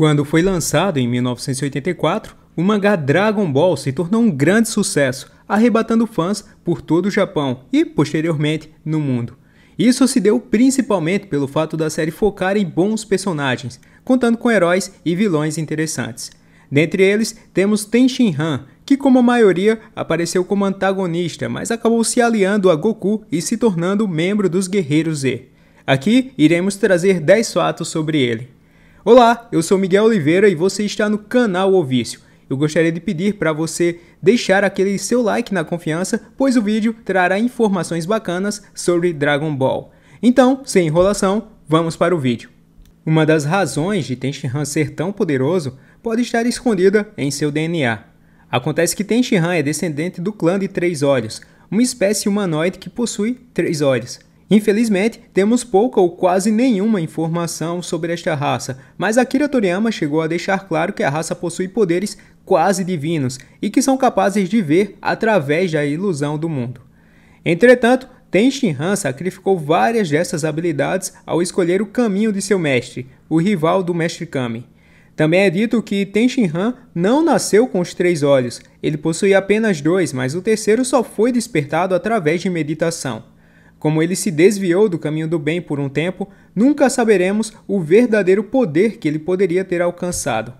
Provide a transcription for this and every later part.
Quando foi lançado em 1984, o mangá Dragon Ball se tornou um grande sucesso, arrebatando fãs por todo o Japão e, posteriormente, no mundo. Isso se deu principalmente pelo fato da série focar em bons personagens, contando com heróis e vilões interessantes. Dentre eles, temos Ten Han, que como a maioria apareceu como antagonista, mas acabou se aliando a Goku e se tornando membro dos Guerreiros Z. Aqui iremos trazer 10 fatos sobre ele. Olá, eu sou Miguel Oliveira e você está no canal Ovício. Eu gostaria de pedir para você deixar aquele seu like na confiança, pois o vídeo trará informações bacanas sobre Dragon Ball. Então, sem enrolação, vamos para o vídeo. Uma das razões de Tenshinhan ser tão poderoso pode estar escondida em seu DNA. Acontece que Tenshinhan é descendente do clã de Três Olhos, uma espécie humanoide que possui três olhos. Infelizmente, temos pouca ou quase nenhuma informação sobre esta raça, mas Akira Toriyama chegou a deixar claro que a raça possui poderes quase divinos e que são capazes de ver através da ilusão do mundo. Entretanto, Tenshin Han sacrificou várias dessas habilidades ao escolher o caminho de seu mestre, o rival do mestre Kami. Também é dito que Tenshin Han não nasceu com os três olhos, ele possuía apenas dois, mas o terceiro só foi despertado através de meditação. Como ele se desviou do caminho do bem por um tempo, nunca saberemos o verdadeiro poder que ele poderia ter alcançado.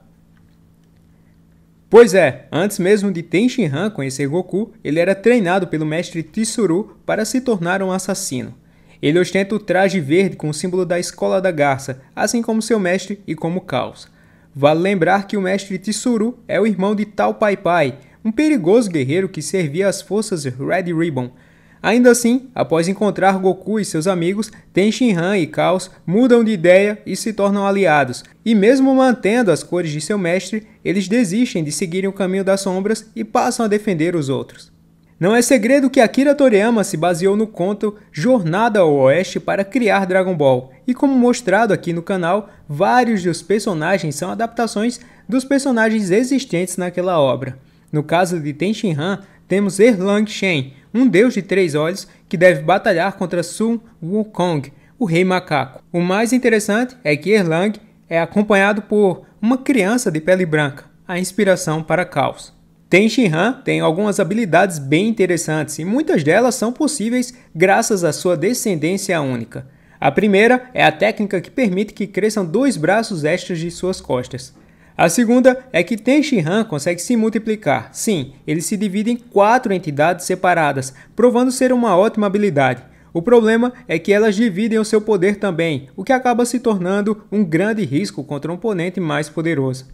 Pois é, antes mesmo de Tenshin Han conhecer Goku, ele era treinado pelo mestre Tsuru para se tornar um assassino. Ele ostenta o traje verde com o símbolo da Escola da Garça, assim como seu mestre e como Caos. Vale lembrar que o mestre Tsuru é o irmão de Tal Pai Pai, um perigoso guerreiro que servia às forças Red Ribbon, Ainda assim, após encontrar Goku e seus amigos, Ten Shinhan e Caos mudam de ideia e se tornam aliados. E mesmo mantendo as cores de seu mestre, eles desistem de seguirem o caminho das sombras e passam a defender os outros. Não é segredo que Akira Toriyama se baseou no conto Jornada ao Oeste para criar Dragon Ball, e como mostrado aqui no canal, vários dos personagens são adaptações dos personagens existentes naquela obra. No caso de Ten Shinhan, temos Erlang Shen, um deus de três olhos que deve batalhar contra Sun Wukong, o Rei Macaco. O mais interessante é que Erlang é acompanhado por uma criança de pele branca, a inspiração para Caos. Ten Shinhan tem algumas habilidades bem interessantes e muitas delas são possíveis graças à sua descendência única. A primeira é a técnica que permite que cresçam dois braços extras de suas costas. A segunda é que Tenshinhan consegue se multiplicar. Sim, ele se divide em quatro entidades separadas, provando ser uma ótima habilidade. O problema é que elas dividem o seu poder também, o que acaba se tornando um grande risco contra um oponente mais poderoso.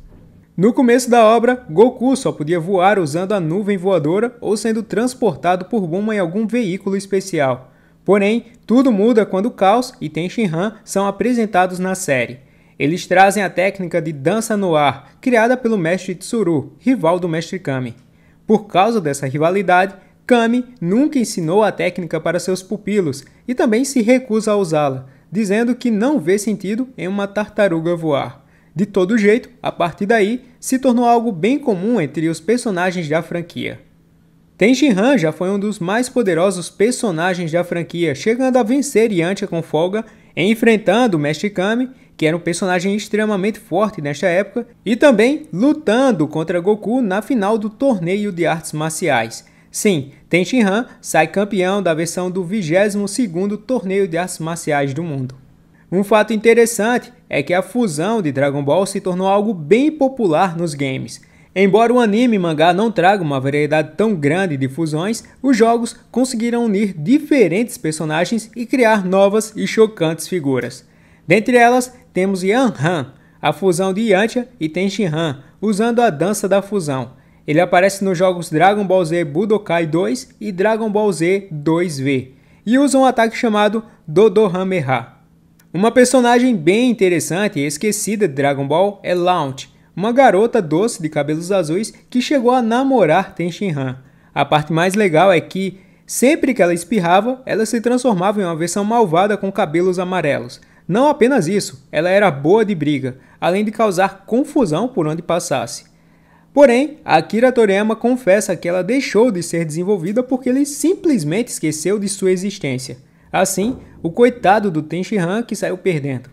No começo da obra, Goku só podia voar usando a nuvem voadora ou sendo transportado por Buma em algum veículo especial. Porém, tudo muda quando Caos e Tenshinhan são apresentados na série. Eles trazem a técnica de dança no ar, criada pelo mestre Tsuru, rival do mestre Kami. Por causa dessa rivalidade, Kami nunca ensinou a técnica para seus pupilos e também se recusa a usá-la, dizendo que não vê sentido em uma tartaruga voar. De todo jeito, a partir daí, se tornou algo bem comum entre os personagens da franquia. Tenshinhan já foi um dos mais poderosos personagens da franquia, chegando a vencer Yantia com folga, enfrentando o Mestre Kami que era um personagem extremamente forte nesta época, e também lutando contra Goku na final do torneio de artes marciais. Sim, Tenshin Han sai campeão da versão do 22º torneio de artes marciais do mundo. Um fato interessante é que a fusão de Dragon Ball se tornou algo bem popular nos games. Embora o anime e mangá não tragam uma variedade tão grande de fusões, os jogos conseguiram unir diferentes personagens e criar novas e chocantes figuras. Dentre elas, temos Yan Han, a fusão de Yantia e Tenshin Han, usando a dança da fusão. Ele aparece nos jogos Dragon Ball Z Budokai 2 e Dragon Ball Z 2V, e usa um ataque chamado Dodohameha. Uma personagem bem interessante e esquecida de Dragon Ball é Launch, uma garota doce de cabelos azuis que chegou a namorar Tenshin Han. A parte mais legal é que, sempre que ela espirrava, ela se transformava em uma versão malvada com cabelos amarelos, não apenas isso, ela era boa de briga, além de causar confusão por onde passasse. Porém, Akira Toriyama confessa que ela deixou de ser desenvolvida porque ele simplesmente esqueceu de sua existência. Assim, o coitado do Tenshinhan que saiu perdendo.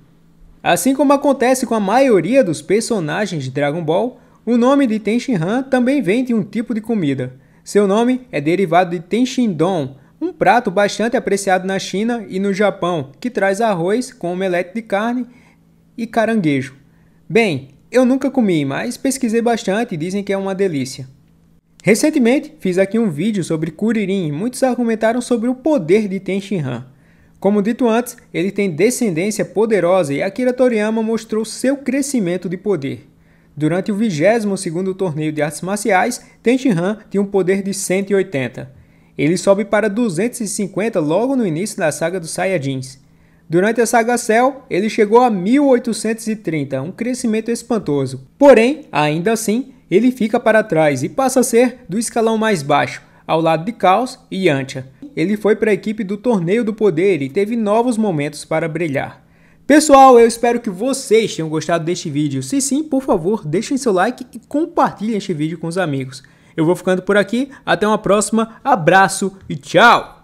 Assim como acontece com a maioria dos personagens de Dragon Ball, o nome de Tenshinhan também vem de um tipo de comida. Seu nome é derivado de Tenshindon, um prato bastante apreciado na China e no Japão, que traz arroz com omelete de carne e caranguejo. Bem, eu nunca comi, mas pesquisei bastante e dizem que é uma delícia. Recentemente, fiz aqui um vídeo sobre Curirim e muitos argumentaram sobre o poder de Tenshinhan. Como dito antes, ele tem descendência poderosa e Akira Toriyama mostrou seu crescimento de poder. Durante o 22º torneio de artes marciais, Tenshinhan tinha um poder de 180. Ele sobe para 250 logo no início da saga dos Saiyajins. Durante a saga Cell, ele chegou a 1830, um crescimento espantoso. Porém, ainda assim, ele fica para trás e passa a ser do escalão mais baixo, ao lado de Caos e Yantia. Ele foi para a equipe do Torneio do Poder e teve novos momentos para brilhar. Pessoal, eu espero que vocês tenham gostado deste vídeo. Se sim, por favor, deixem seu like e compartilhem este vídeo com os amigos. Eu vou ficando por aqui. Até uma próxima. Abraço e tchau!